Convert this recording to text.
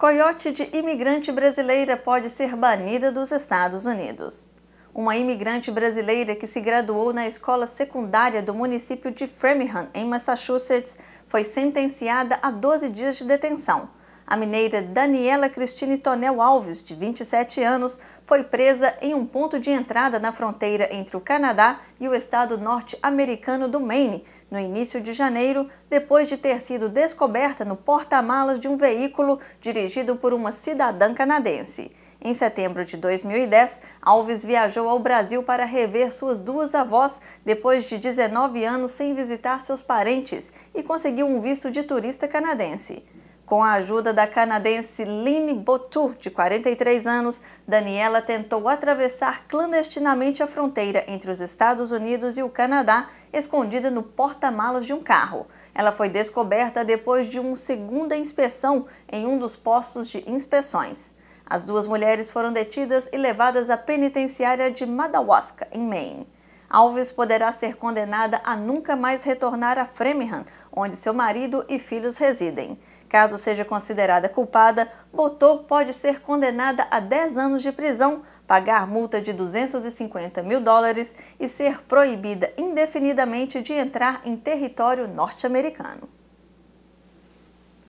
Coiote de imigrante brasileira pode ser banida dos Estados Unidos. Uma imigrante brasileira que se graduou na escola secundária do município de Framingham, em Massachusetts, foi sentenciada a 12 dias de detenção a mineira Daniela Cristine Tonel Alves, de 27 anos, foi presa em um ponto de entrada na fronteira entre o Canadá e o estado norte-americano do Maine, no início de janeiro, depois de ter sido descoberta no porta-malas de um veículo dirigido por uma cidadã canadense. Em setembro de 2010, Alves viajou ao Brasil para rever suas duas avós depois de 19 anos sem visitar seus parentes e conseguiu um visto de turista canadense. Com a ajuda da canadense Lynne Botur, de 43 anos, Daniela tentou atravessar clandestinamente a fronteira entre os Estados Unidos e o Canadá, escondida no porta-malas de um carro. Ela foi descoberta depois de uma segunda inspeção em um dos postos de inspeções. As duas mulheres foram detidas e levadas à penitenciária de Madawaska, em Maine. Alves poderá ser condenada a nunca mais retornar a Framingham, onde seu marido e filhos residem. Caso seja considerada culpada, Botô pode ser condenada a 10 anos de prisão, pagar multa de 250 mil dólares e ser proibida indefinidamente de entrar em território norte-americano.